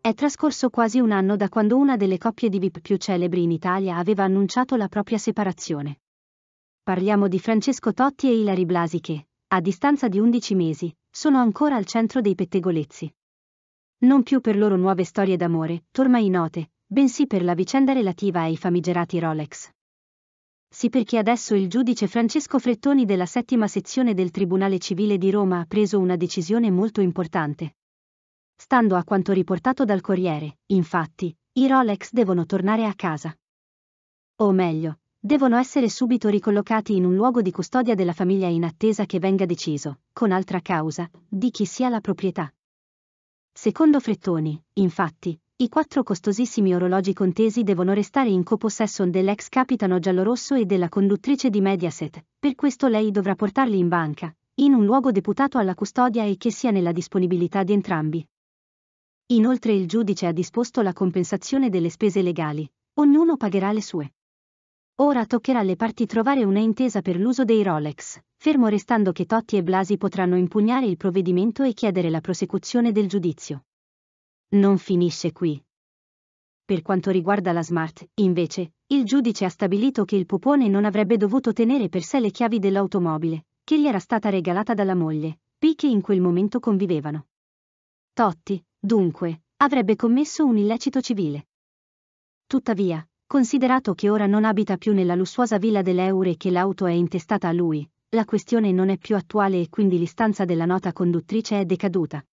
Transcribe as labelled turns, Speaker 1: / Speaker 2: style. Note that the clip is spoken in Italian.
Speaker 1: È trascorso quasi un anno da quando una delle coppie di VIP più celebri in Italia aveva annunciato la propria separazione. Parliamo di Francesco Totti e Ilari Blasi che, a distanza di 11 mesi, sono ancora al centro dei pettegolezzi. Non più per loro nuove storie d'amore, tormai note, bensì per la vicenda relativa ai famigerati Rolex. Sì perché adesso il giudice Francesco Frettoni della settima sezione del Tribunale Civile di Roma ha preso una decisione molto importante. Stando a quanto riportato dal Corriere, infatti, i Rolex devono tornare a casa. O meglio, devono essere subito ricollocati in un luogo di custodia della famiglia in attesa che venga deciso, con altra causa, di chi sia la proprietà. Secondo Frettoni, infatti, i quattro costosissimi orologi contesi devono restare in copossesso dell'ex capitano giallorosso e della conduttrice di Mediaset, per questo lei dovrà portarli in banca, in un luogo deputato alla custodia e che sia nella disponibilità di entrambi. Inoltre il giudice ha disposto la compensazione delle spese legali, ognuno pagherà le sue. Ora toccherà alle parti trovare una intesa per l'uso dei Rolex, fermo restando che Totti e Blasi potranno impugnare il provvedimento e chiedere la prosecuzione del giudizio non finisce qui. Per quanto riguarda la Smart, invece, il giudice ha stabilito che il pupone non avrebbe dovuto tenere per sé le chiavi dell'automobile, che gli era stata regalata dalla moglie, P che in quel momento convivevano. Totti, dunque, avrebbe commesso un illecito civile. Tuttavia, considerato che ora non abita più nella lussuosa villa dell'Eure e che l'auto è intestata a lui, la questione non è più attuale e quindi l'istanza della nota conduttrice è decaduta.